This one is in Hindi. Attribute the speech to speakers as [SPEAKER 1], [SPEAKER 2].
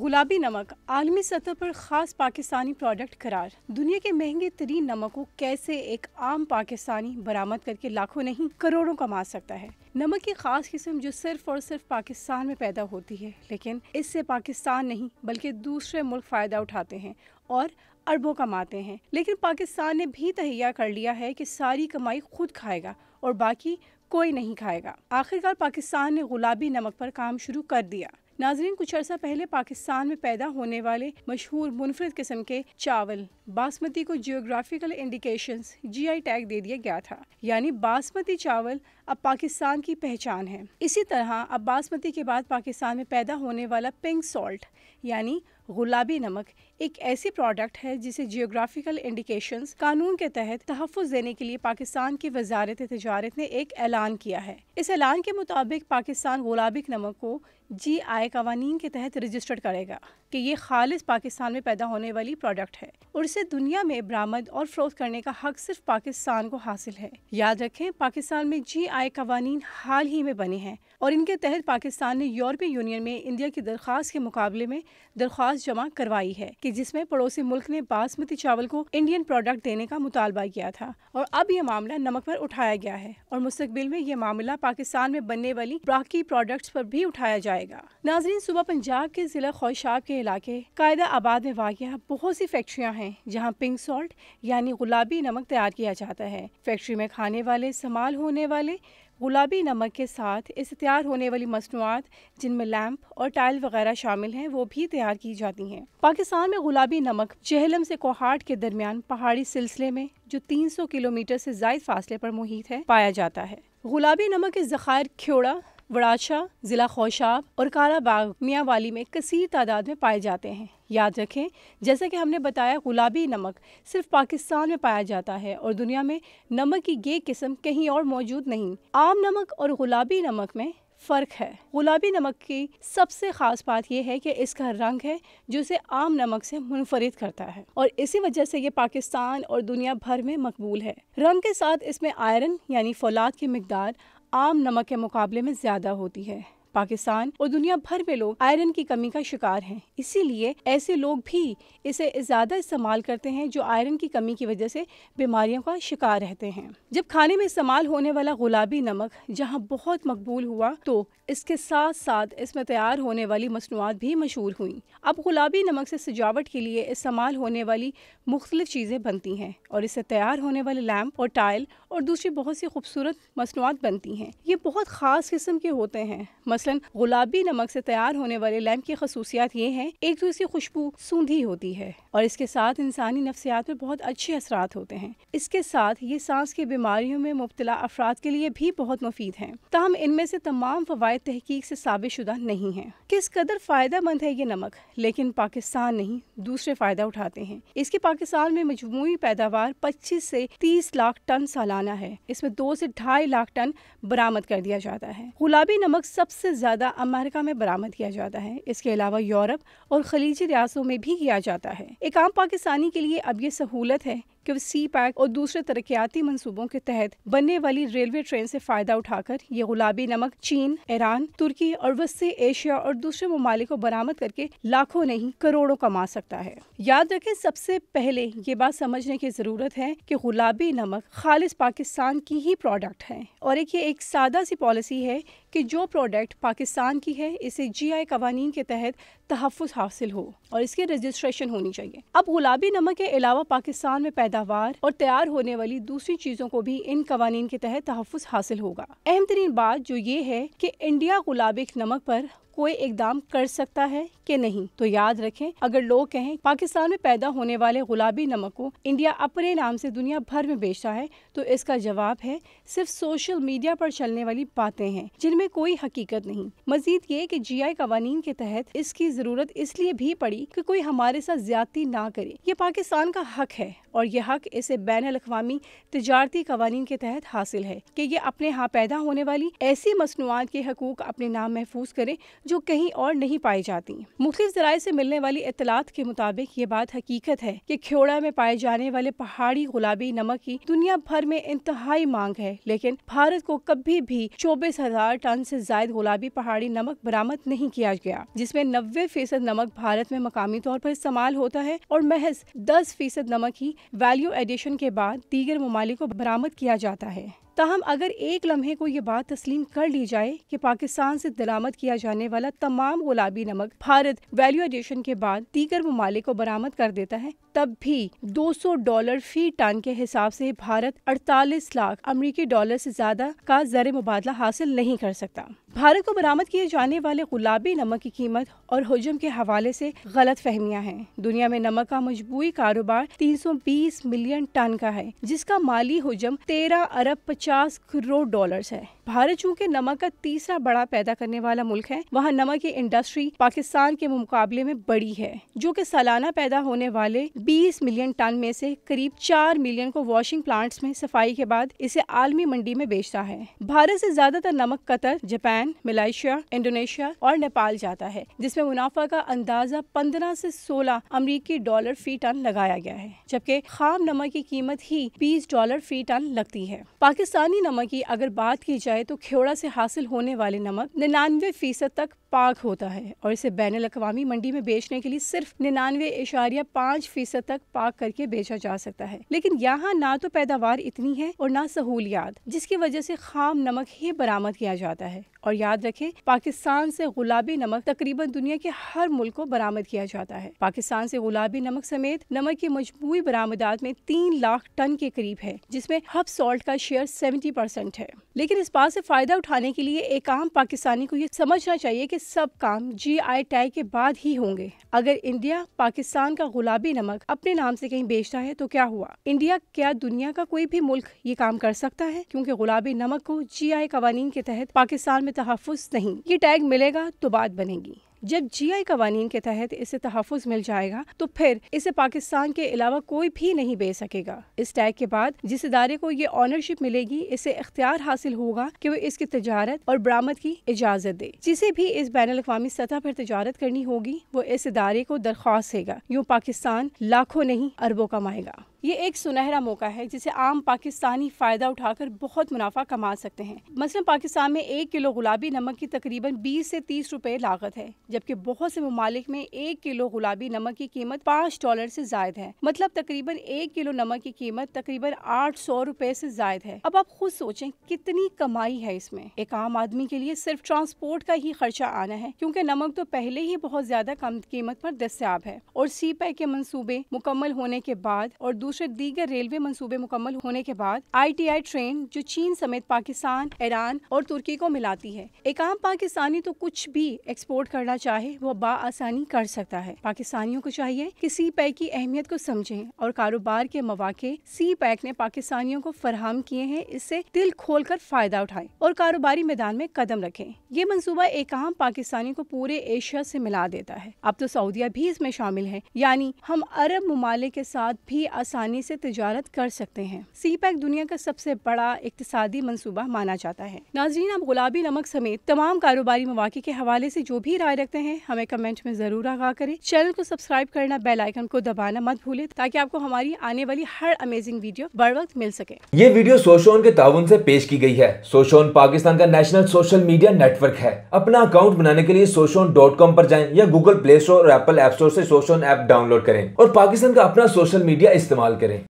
[SPEAKER 1] गुलाबी नमक आलमी सतह पर ख़ास पाकिस्तानी प्रोडक्ट करार दुनिया के महंगे तरीन नमक को कैसे एक आम पाकिस्तानी बरामद करके लाखों नहीं करोड़ों कमा सकता है नमक की खास किस्म जो सिर्फ और सिर्फ पाकिस्तान में पैदा होती है लेकिन इससे पाकिस्तान नहीं बल्कि दूसरे मुल्क फ़ायदा उठाते हैं और अरबों कमाते हैं लेकिन पाकिस्तान ने भी तहैया कर लिया है कि सारी कमाई खुद खाएगा और बाकी कोई नहीं खाएगा आखिरकार पाकिस्तान ने गुलाबी नमक पर काम शुरू कर दिया नाजरीन कुछ अर्सा पहले पाकिस्तान में पैदा होने वाले मशहूर मुनफरद किस्म के चावल बासमती को जियोग्राफिकल जी जीआई टैग दे दिया गया था यानी बासमती चावल अब पाकिस्तान की पहचान है इसी तरह अब बासमती के बाद पाकिस्तान में पैदा होने वाला पिंक सॉल्ट यानी गुलाबी नमक एक ऐसी प्रोडक्ट है जिसे जियोग्राफिकल इंडिकेशंस कानून के तहत तहफ़ देने के लिए पाकिस्तान की वजारत तजारत ने एक ऐलान किया है इस ऐलान के मुताबिक पाकिस्तान गुलाबी नमक को जी आई कवानीन के तहत रजिस्टर्ड करेगा कि ये खालिस पाकिस्तान में पैदा होने वाली प्रोडक्ट है और इसे दुनिया में बरामद और फरोख करने का हक सिर्फ पाकिस्तान को हासिल है याद रखें पाकिस्तान में जी आई कवानीन हाल ही में बने हैं और इनके तहत पाकिस्तान ने यूरोपीय यूनियन में इंडिया की दरख्वास्त के मुकाबले में दरख्वास्त जमा करवाई है की जिसमे पड़ोसी मुल्क ने बासमती चावल को इंडियन प्रोडक्ट देने का मुतालबा किया था और अब यह मामला नमक पर उठाया गया है और मुस्तबिल में ये मामला पाकिस्तान में बनने वाली बाकी प्रोडक्ट्स पर भी उठाया जाए जाएगा नाजरीन सुबह पंजाब के जिला खोशाब के इलाके कायदा आबाद में वाक़ बहुत सी फैक्ट्रियाँ हैं जहाँ पिंक सॉल्ट यानी गुलाबी नमक तैयार किया जाता है फैक्ट्री में खाने वाले इस्तेमाल होने वाले गुलाबी नमक के साथ इस तैयार होने वाली मसनूआत जिनमें लैंप और टाइल वगैरह शामिल हैं वो भी तैयार की जाती हैं पाकिस्तान में गुलाबी नमक चेहलम से कोहाट के दरमियान पहाड़ी सिलसिले में जो 300 किलोमीटर से जायद फासले पर मुहित है पाया जाता है गुलाबी नमक के जखायर खेड़ा वड़ाशा ज़िला खोशाब और कालाबाग मियाँ वाली में कसीर तादाद में पाए जाते हैं याद रखें जैसा कि हमने बताया गुलाबी नमक सिर्फ पाकिस्तान में पाया जाता है और दुनिया में नमक की ये किस्म कहीं और मौजूद नहीं आम नमक और गुलाबी नमक में फ़र्क है गुलाबी नमक की सबसे ख़ास बात यह है कि इसका रंग है जो इसे आम नमक से मुनफरद करता है और इसी वजह से ये पाकिस्तान और दुनिया भर में मकबूल है रंग के साथ इसमें आयरन यानी फौलाद की मकदार आम नमक के मुकाबले में ज़्यादा होती है पाकिस्तान और दुनिया भर में लोग आयरन की कमी का शिकार हैं इसीलिए ऐसे लोग भी इसे ज़्यादा इस्तेमाल करते हैं जो आयरन की कमी की वजह से बीमारियों का शिकार रहते हैं जब खाने में इस्तेमाल होने वाला गुलाबी नमक जहाँ बहुत मकबूल हुआ तो इसके साथ साथ इसमें तैयार होने वाली मसनूआत भी मशहूर हुई अब गुलाबी नमक से सजावट के लिए इस्तेमाल होने वाली मुख्तलिफ चीज़ें बनती हैं और इससे तैयार होने वाले लैम्प और टाइल और दूसरी बहुत सी खूबसूरत मसनूआत बनती हैं ये बहुत ख़ास किस्म के होते हैं मसलन गुलाबी नमक से तैयार होने वाले लैम्प की खसूसियात ये हैं एक तो इसकी खुशबू सूंधी होती है और इसके साथ इंसानी नफसियात पर बहुत अच्छे असरात होते हैं इसके साथ ये सांस की बीमारियों में मुबतला अफराद के लिए भी बहुत मुफीद हैं तहम इनमें से तमाम फवायद तहकीक से साबित शुदा नहीं है किस कदर फ़ायदा मंद है ये नमक लेकिन पाकिस्तान नहीं दूसरे फ़ायदा उठाते हैं इसके पाकिस्तान में मजमू पैदावार पच्चीस से तीस लाख टन सालाना है इसमें दो से ढाई लाख टन बरामद कर दिया जाता है गुलाबी नमक सबसे सबसे ज़्यादा अमेरिका में बरामद किया जाता है इसके अलावा यूरोप और खलीजी रियासों में भी किया जाता है एक आम पाकिस्तानी के लिए अब ये सहूलत है कि वो सी पैक और दूसरे तरक्याती मनसूबों के तहत बनने वाली रेलवे ट्रेन से फ़ायदा उठाकर ये गुलाबी नमक चीन ईरान तुर्की और वस्ती एशिया और दूसरे ममालिक को बरामद करके लाखों नहीं करोड़ों कमा सकता है याद रखें सबसे पहले ये बात समझने की ज़रूरत है कि गुलाबी नमक खालिश पाकिस्तान की ही प्रोडक्ट है और एक ये एक सादा सी पॉलिसी है कि जो प्रोडक्ट पाकिस्तान की है इसे जी आई कवानीन के तहत तहफ़ हासिल हो और इसकी रजिस्ट्रेशन होनी चाहिए अब गुलाबी नमक के अलावा पाकिस्तान में पैदावार और तैयार होने वाली दूसरी चीज़ों को भी इन कवानीन के तहत तहफ़ हासिल होगा अहम तरीन बात जो ये है कि इंडिया गुलाबिक नमक पर कोई इकदाम कर सकता है कि नहीं तो याद रखें अगर लोग कहें पाकिस्तान में पैदा होने वाले गुलाबी नमक को इंडिया अपने नाम से दुनिया भर में बेचता है तो इसका जवाब है सिर्फ सोशल मीडिया पर चलने वाली बातें हैं जिनमें कोई हकीकत नहीं मजीद ये कि जी आई कवानीन के तहत इसकी जरूरत इसलिए भी पड़ी कि कोई हमारे साथ ज्यादती ना करे ये पाकिस्तान का हक है और यह हक इसे बैन अवी तजारती कवानीन के तहत हासिल है कि ये अपने यहाँ पैदा होने वाली ऐसी मसनूआत के हकूक अपने नाम महफूज करें जो कहीं और नहीं पाई जाती मुख्त जराये ऐसी मिलने वाली इतलात के मुताबिक ये बात हकीकत है की खेड़ा में पाए जाने वाले पहाड़ी गुलाबी नमक की दुनिया भर में इंतहाई मांग है लेकिन भारत को कभी भी चौबीस हजार टन ऐसी जायद गुलाबी पहाड़ी नमक बरामद नहीं किया गया जिसमे नब्बे फीसद नमक भारत में मकामी तौर पर इस्तेमाल होता है और महज दस फीसद नमक ही वैल्यू एडिशन के बाद दीगर ममालिक को बरामद किया जाता है ताहम अगर एक लम्हे को ये बात तस्लीम कर ली जाए कि पाकिस्तान से दरामद किया जाने वाला तमाम गुलाबी नमक भारत वैल्यू एडिशन के बाद दीगर ममालिक को बरामद कर देता है तब भी 200 डॉलर फी टन के हिसाब से भारत 48 लाख अमरीकी डॉलर से ज्यादा का जर मुबादला हासिल नहीं कर सकता भारत को बरामद किए जाने वाले गुलाबी नमक की कीमत और हजम के हवाले से गलत फहमियां हैं दुनिया में नमक का मजबूरी कारोबार 320 मिलियन टन का है जिसका माली हजम 13 अरब 50 करोड़ डॉलर्स है भारत चूँकि नमक का तीसरा बड़ा पैदा करने वाला मुल्क है वहाँ नमक की इंडस्ट्री पाकिस्तान के मुकाबले में बड़ी है जो की सालाना पैदा होने वाले बीस मिलियन टन में से करीब चार मिलियन को वॉशिंग प्लांट्स में सफाई के बाद इसे आलमी मंडी में बेचता है भारत से ज्यादातर नमक Qatar Japan Japan Malaysia Indonesia और नेपाल जाता है जिसमें मुनाफा का अंदाजा पंद्रह से सोलह अमरीकी डॉलर फी टन लगाया गया है जबकि खाम नमक की कीमत ही बीस डॉलर फी टन लगती है पाकिस्तानी नमक की अगर बात की जाए तो खेड़ा से हासिल होने वाले नमक निन्यानवे फीसद तक पाक होता है और इसे बैन अवी मंडी में बेचने के लिए सिर्फ निन्यानवे इशारिया पाँच फीसद तक पाक करके बेचा जा सकता है लेकिन यहाँ ना तो पैदावार इतनी है और ना सहूलियात जिसकी वजह से खाम नमक ही बरामद किया जाता है और याद रखें पाकिस्तान से गुलाबी नमक तकरीबन दुनिया के हर मुल्क को बरामद किया जाता है पाकिस्तान से गुलाबी नमक समेत नमक की मजबूत बरामदात में तीन लाख टन के करीब है जिसमें हब सॉल्ट का शेयर सेवेंटी परसेंट है लेकिन इस बात से फायदा उठाने के लिए एक आम पाकिस्तानी को ये समझना चाहिए की सब काम जी आई टैग के बाद ही होंगे अगर इंडिया पाकिस्तान का गुलाबी नमक अपने नाम से कहीं बेचता है तो क्या हुआ इंडिया क्या दुनिया का कोई भी मुल्क ये काम कर सकता है क्योंकि गुलाबी नमक को जी आई कवानीन के तहत पाकिस्तान में तहफ़ नहीं ये टैग मिलेगा तो बात बनेगी जब जी आई कवानीन के तहत इसे तहफ़ मिल जाएगा तो फिर इसे पाकिस्तान के अलावा कोई भी नहीं बेच सकेगा इस टैग के बाद जिस इदारे को ये ऑनरशिप मिलेगी इसे इख्तियार हासिल होगा कि वो इसकी तजारत और बरामद की इजाज़त दे जिसे भी इस बैन अवी सतह पर तजारत करनी होगी वो इस इदारे को दरख्वास्त देगा यूँ पाकिस्तान लाखों नहीं अरबों कमाएगा ये एक सुनहरा मौका है जिसे आम पाकिस्तानी फ़ायदा उठाकर बहुत मुनाफा कमा सकते हैं मसलन पाकिस्तान में एक किलो गुलाबी नमक की तकरीबन 20 से 30 रुपए लागत है जबकि बहुत से ममालिक में एक किलो गुलाबी नमक की कीमत पाँच डॉलर से जायद है मतलब तकरीबन एक किलो नमक की कीमत तकरीबन आठ सौ रूपए ऐसी जायद है अब आप खुद सोचे कितनी कमाई है इसमें एक आम आदमी के लिए सिर्फ ट्रांसपोर्ट का ही खर्चा आना है क्यूँकी नमक तो पहले ही बहुत ज्यादा कम कीमत आरोप दस्तियाब है और सी पैक के मनसूबे मुकम्मल होने के बाद और दूसरे दीगर रेलवे मनसूबे मुकम्मल होने के बाद आई टी आई ट्रेन जो चीन समेत पाकिस्तान ईरान और तुर्की को मिलाती है एक आम पाकिस्तानी तो कुछ भी एक्सपोर्ट करना चाहे वो बासानी कर सकता है पाकिस्तानियों को चाहिए कि सी पैक की अहमियत को समझें और कारोबार के मौाक़े सी पैक ने पाकिस्तानियों को फराहम किए हैं इससे दिल खोल कर फायदा उठाए और कारोबारी मैदान में कदम रखे ये मनसूबा एक आम पाकिस्तानियों को पूरे एशिया ऐसी मिला देता है अब तो सऊदिया भी इसमें शामिल है यानी हम अरब ममालिक के साथ भी आसानी से तजारत कर सकते हैं सी पैक दुनिया का सबसे बड़ा इकतदी मनसूबा माना जाता है नाजरीन अब गुलाबी नमक समेत तमाम कारोबारी मौाक़े के हवाले ऐसी जो भी राय रखते सकते हैं हमें कमेंट में ज़रूर आगा करें चैनल को सब्सक्राइब करना बेल आइकन को दबाना मत भूलें ताकि आपको हमारी आने वाली हर अमेजिंग वीडियो बर वक्त मिल सके ये वीडियो सोशोन के ताउन से पेश की गई है सोशोन पाकिस्तान का नेशनल सोशल मीडिया नेटवर्क है अपना अकाउंट बनाने के लिए सोशोन डॉट कॉम आरोप जाए या गूगल प्ले स्टोर और एप्पल एप स्टोर ऐसी सोशोन ऐप डाउनलोड करें और पाकिस्तान का अपना सोशल मीडिया इस्तेमाल करें